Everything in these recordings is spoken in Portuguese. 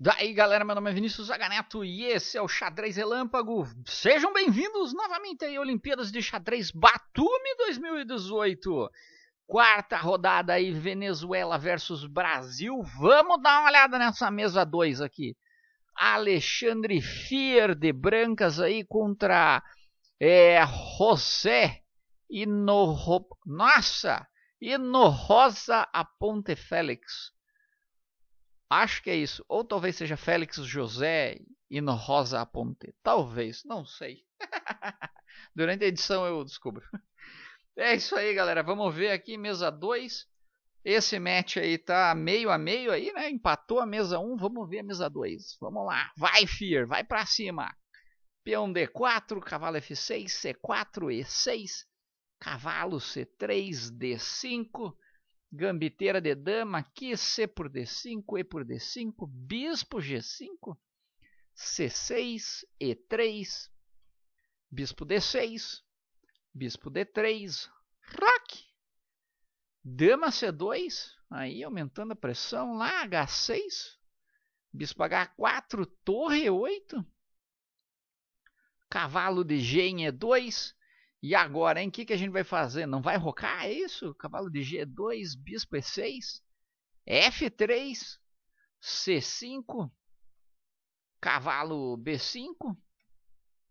Daí galera, meu nome é Vinícius Zaganeto e esse é o Xadrez Relâmpago. Sejam bem-vindos novamente aí, Olimpíadas de Xadrez Batumi 2018. Quarta rodada aí, Venezuela versus Brasil. Vamos dar uma olhada nessa mesa 2 aqui. Alexandre Fier de Brancas aí contra é, José Ino... Nossa! Rosa Aponte Félix. Acho que é isso. Ou talvez seja Félix José e no Rosa Aponte. Talvez, não sei. Durante a edição eu descubro. É isso aí, galera. Vamos ver aqui, mesa 2. Esse match aí tá meio a meio aí, né? Empatou a mesa 1, um. vamos ver a mesa 2. Vamos lá. Vai, Fear, vai para cima. Peão D4, cavalo F6, C4, E6, cavalo C3, D5. Gambiteira de dama, aqui C por D5, E por D5, bispo G5, C6, E3, bispo D6, bispo D3, rock, dama C2, aí aumentando a pressão lá, H6, bispo H4, torre E8, cavalo de G em E2, e agora, hein? O que, que a gente vai fazer? Não vai rocar? É isso? Cavalo de G2, é bispo E6, F3, C5, cavalo B5,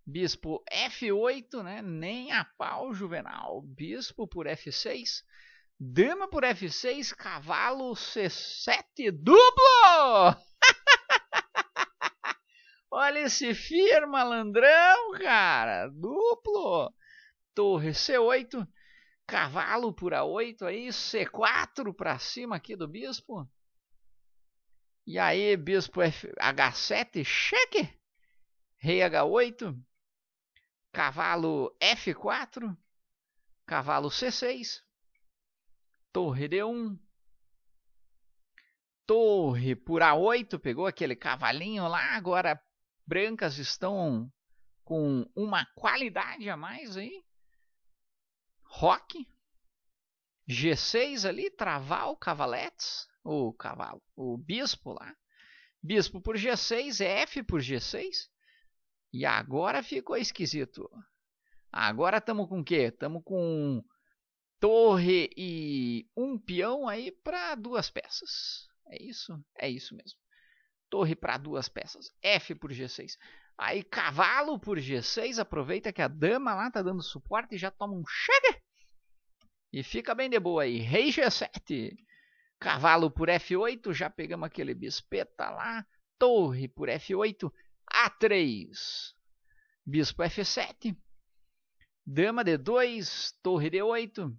bispo F8, né? Nem a pau, Juvenal. Bispo por F6, dama por F6, cavalo C7 duplo! Olha esse firma, malandrão, cara! Duplo! torre, C8, cavalo por A8 aí, C4 para cima aqui do bispo. E aí, bispo F, H7, cheque, rei H8, cavalo F4, cavalo C6, torre D1, torre por A8, pegou aquele cavalinho lá, agora brancas estão com uma qualidade a mais aí rock, G6 ali, travar o cavaletes, o cavalo, o bispo lá. Bispo por G6, F por G6. E agora ficou esquisito. Agora estamos com o quê? Estamos com torre e um peão aí para duas peças. É isso? É isso mesmo torre para duas peças, F por G6. Aí cavalo por G6, aproveita que a dama lá tá dando suporte e já toma um chega. E fica bem de boa aí, rei G7. Cavalo por F8, já pegamos aquele bispeta lá. Torre por F8, A3. Bispo F7. Dama D2, torre D8.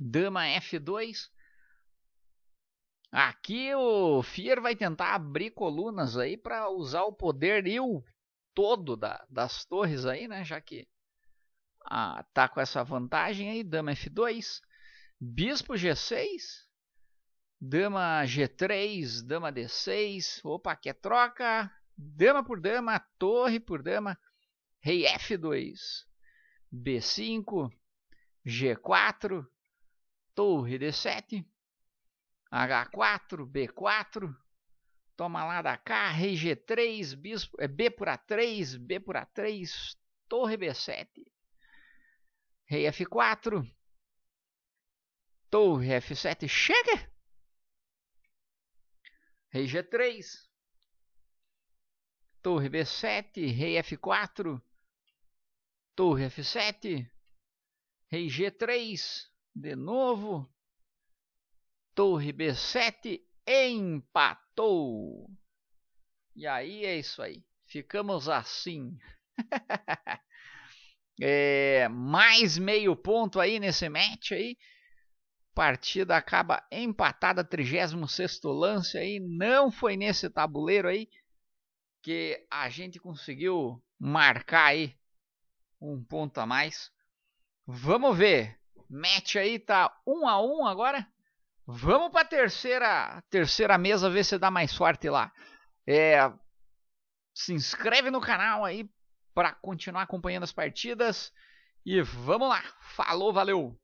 Dama F2. Aqui o Fear vai tentar abrir colunas aí para usar o poder e o todo da, das torres aí, né? Já que ah, tá com essa vantagem aí, dama F2, bispo G6, dama G3, dama D6, opa, que é troca, dama por dama, torre por dama, rei F2, B5, G4, torre D7, H4, B4, toma lá da cá, rei G3, bis, é, B por A3, B por A3, torre B7. Rei F4, torre F7, chega! Rei G3, torre B7, rei F4, torre F7, rei G3, de novo, torre B7 empatou. E aí é isso aí. Ficamos assim. é, mais meio ponto aí nesse match aí. Partida acaba empatada, 36 lance aí. Não foi nesse tabuleiro aí que a gente conseguiu marcar aí um ponto a mais. Vamos ver. Match aí tá 1 um a 1 um agora. Vamos para a terceira, terceira mesa ver se dá mais sorte lá. É, se inscreve no canal aí para continuar acompanhando as partidas e vamos lá. Falou, valeu.